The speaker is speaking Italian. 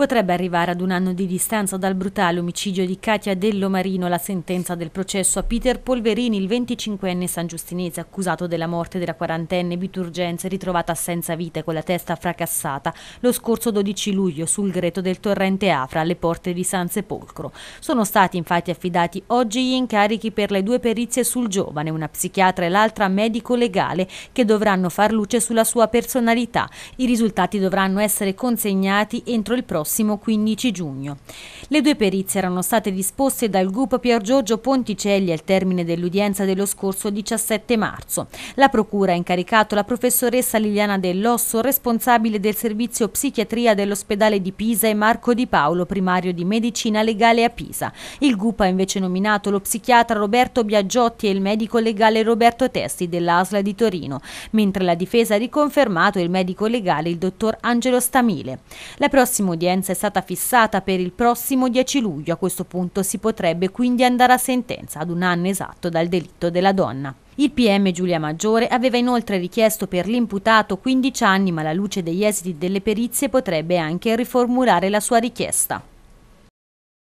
potrebbe arrivare ad un anno di distanza dal brutale omicidio di Katia Dello Marino la sentenza del processo a Peter Polverini, il 25enne san giustinese, accusato della morte della quarantenne Biturgenza ritrovata senza vita e con la testa fracassata lo scorso 12 luglio sul greto del torrente Afra alle porte di San Sepolcro. Sono stati infatti affidati oggi gli incarichi per le due perizie sul giovane, una psichiatra e l'altra medico-legale, che dovranno far luce sulla sua personalità. I risultati dovranno essere consegnati entro il prossimo prossimo 15 giugno. Le due perizie erano state disposte dal GUP Pier Giorgio Ponticelli al termine dell'udienza dello scorso 17 marzo. La procura ha incaricato la professoressa Liliana Dell'Osso, responsabile del servizio psichiatria dell'ospedale di Pisa e Marco Di Paolo, primario di medicina legale a Pisa. Il GUP ha invece nominato lo psichiatra Roberto Biaggiotti e il medico legale Roberto Testi dell'ASLA di Torino, mentre la difesa ha riconfermato il medico legale il dottor Angelo Stamile. La prossima udienza udienza è stata fissata per il prossimo 10 luglio. A questo punto si potrebbe quindi andare a sentenza ad un anno esatto dal delitto della donna. Il PM Giulia Maggiore aveva inoltre richiesto per l'imputato 15 anni, ma alla luce degli esiti delle perizie potrebbe anche riformulare la sua richiesta.